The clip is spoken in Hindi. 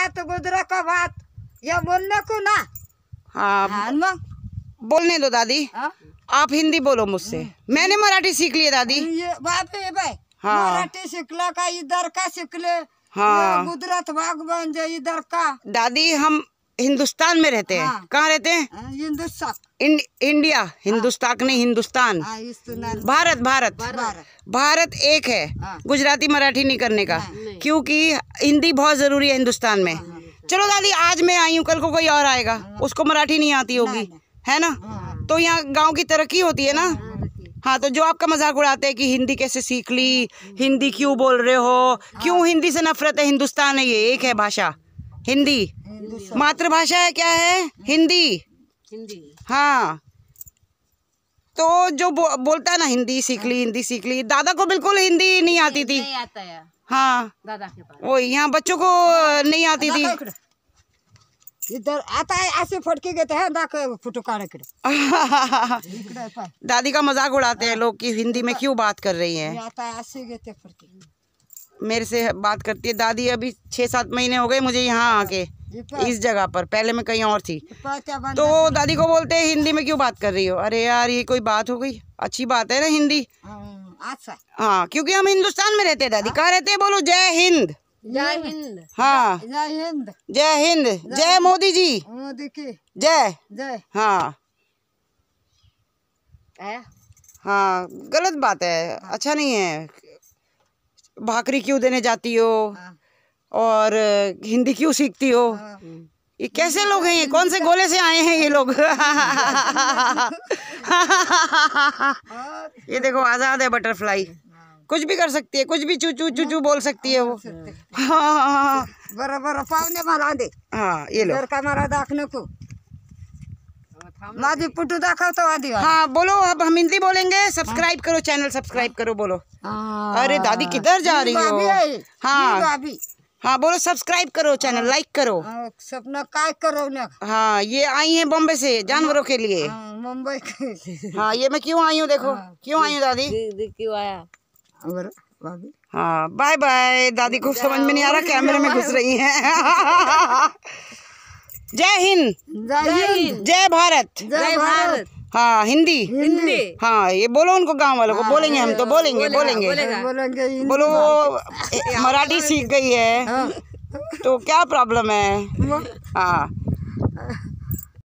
बात गुजरा का बात या बोलने को ना हाँ बोलने दो दादी हा? आप हिंदी बोलो मुझसे मैंने मराठी सीख लिया दादी ये बात है भाई हाँ। मराठी सीखला का इधर का सीख ले हाँ गुजरात भाग बन जाए इधर का दादी हम हिंदुस्तान में रहते हैं हाँ। कहाँ रहते हैं हाँ, हिंदुस्तान इंडिया हिंदुस्तान हाँ। नहीं हिंदुस्तान हाँ, भारत भारत भारत एक है गुजराती मराठी नहीं करने का क्योंकि हिंदी बहुत ज़रूरी है हिंदुस्तान में चलो दादी आज मैं आई हूँ कल को कोई और आएगा उसको मराठी नहीं आती होगी है ना तो यहाँ गाँव की तरक्की होती है ना हाँ तो जो आपका मजाक उड़ाते हैं कि हिंदी कैसे सीख ली हिंदी क्यों बोल रहे हो क्यों हिंदी से नफरत है हिंदुस्तान है ये एक है भाषा हिंदी मातृभाषा है क्या है हिंदी हिंदी हाँ तो जो बो, बोलता है ना हिंदी सीख ली हाँ। हिंदी सीख ली दादा को बिल्कुल हिंदी नहीं आती थी नहीं आता है हाँ दादा के पास वो यहाँ बच्चों को नहीं आती थी इधर आता है ऐसे फटके गए दादी का मजाक उड़ाते हैं हाँ। लोग कि हिंदी में क्यों बात कर रही हैं आता है ऐसे गए फटके मेरे से बात करती है दादी अभी छः सात महीने हो गए मुझे यहाँ आके इस जगह पर पहले मैं कहीं और थी तो दादी को बोलते हैं हिंदी में क्यों बात कर रही हो अरे यार ये कोई बात हो गई अच्छी बात है ना हिंदी हाँ, अच्छा। हाँ क्योंकि हम हिंदुस्तान में रहते हैं दादी कहाँ रहते हैं बोलो जय हिंद जय हिंद हाँ जय हिंद जय हिंद जय मोदी जी मोदी जय जय हाँ हाँ गलत बात है अच्छा नहीं है भाकरी क्यों देने जाती हो हाँ। और हिंदी क्यों सीखती हो हाँ। ये कैसे लोग हैं ये कौन से गोले से आए हैं ये लोग हाँ। ये देखो आज़ाद है बटरफ्लाई कुछ भी कर सकती है कुछ भी चू चू चू चू बोल सकती है वो बराबर पावने मारा दे हाँ ये लोग मारा दाखने को माधवी पुटू दाखव तो आदि हाँ बोलो अब हम हिंदी बोलेंगे सब्सक्राइब हाँ। करो चैनल सब्सक्राइब करो बोलो हाँ। अरे दादी किधर जा रही है हाँ हाँ बोलो सब्सक्राइब करो चैनल लाइक हाँ। करो सपना का करो ना हाँ ये आई है बॉम्बे से जानवरों के लिए मुंबई के हाँ ये मैं क्यों आई हूँ देखो क्यों आई हूँ दादी क्यों आया हाँ बाय बाय दादी को समझ में नहीं आ रहा कैमरे में घुस रही है जय हिंद जय हिंद जय भारत जय भारत हाँ हिंदी हिंदी हाँ ये बोलो उनको गांव वालों को हाँ, बोलेंगे हम तो बोलेंगे बोलेंगे बोलेंगे बोलो मराठी सीख गई है हाँ। तो क्या प्रॉब्लम है हाँ